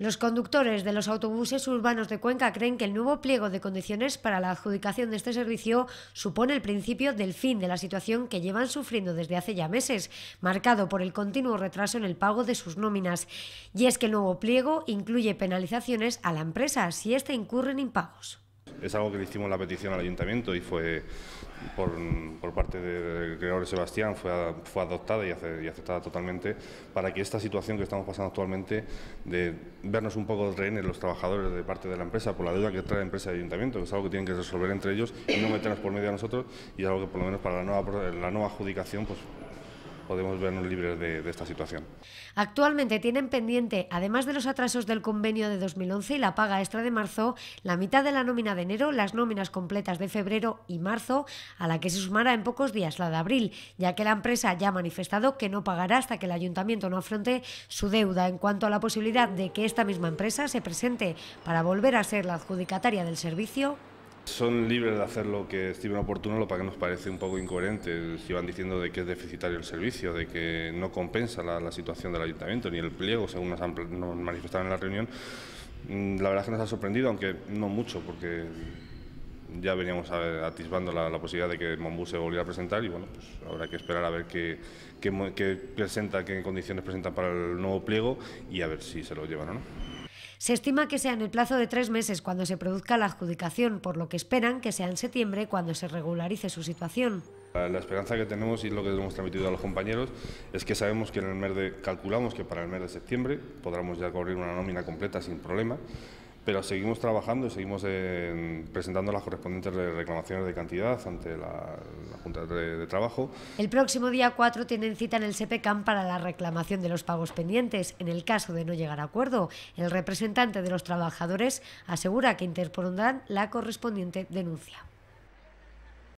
Los conductores de los autobuses urbanos de Cuenca creen que el nuevo pliego de condiciones para la adjudicación de este servicio supone el principio del fin de la situación que llevan sufriendo desde hace ya meses, marcado por el continuo retraso en el pago de sus nóminas. Y es que el nuevo pliego incluye penalizaciones a la empresa si ésta incurre en impagos. Es algo que le hicimos la petición al ayuntamiento y fue por, por parte del creador Sebastián, fue, fue adoptada y, aceptada totalmente para que esta situación que estamos pasando actualmente de vernos un poco rehenes los trabajadores de parte de la empresa por la deuda que trae la empresa y ayuntamiento, que es algo que tienen que resolver entre ellos y no meternos por medio a nosotros y es algo que por lo menos para la nueva, la nueva adjudicación pues podemos vernos libres de, esta situación. Actualmente tienen pendiente, además de los atrasos del convenio de 2011 y la paga extra de marzo, la mitad de la nómina de enero, las nóminas completas de febrero y marzo, a la que se sumará en pocos días la de abril, ya que la empresa ya ha manifestado que no pagará hasta que el ayuntamiento no afronte su deuda. En cuanto a la posibilidad de que esta misma empresa se presente para volver a ser la adjudicataria del servicio, son libres de hacer lo que estimen oportuno, lo que nos parece un poco incoherente. Si van diciendo de que es deficitario el servicio, de que no compensa la, situación del ayuntamiento, ni el pliego, según nos, han, manifestado en la reunión, mm, la verdad es que nos ha sorprendido, aunque no mucho, porque ya veníamos atisbando la, posibilidad de que Mombú se volviera a presentar y bueno, pues habrá que esperar a ver qué, qué presenta, qué condiciones presentan para el nuevo pliego y a ver si se lo llevan o no. Se estima que sea en el plazo de tres meses cuando se produzca la adjudicación, por lo que esperan que sea en septiembre cuando se regularice su situación. La esperanza que tenemos y lo que hemos transmitido a los compañeros es que sabemos que en el mes de, calculamos que para el mes de septiembre podremos ya cubrir una nómina completa sin problema pero seguimos trabajando y seguimos eh, presentando las correspondientes reclamaciones de cantidad ante la, Junta de, Trabajo. El próximo día 4 tienen cita en el SEPECAM para la reclamación de los pagos pendientes. En el caso de no llegar a acuerdo, el representante de los trabajadores asegura que interpondrán la correspondiente denuncia.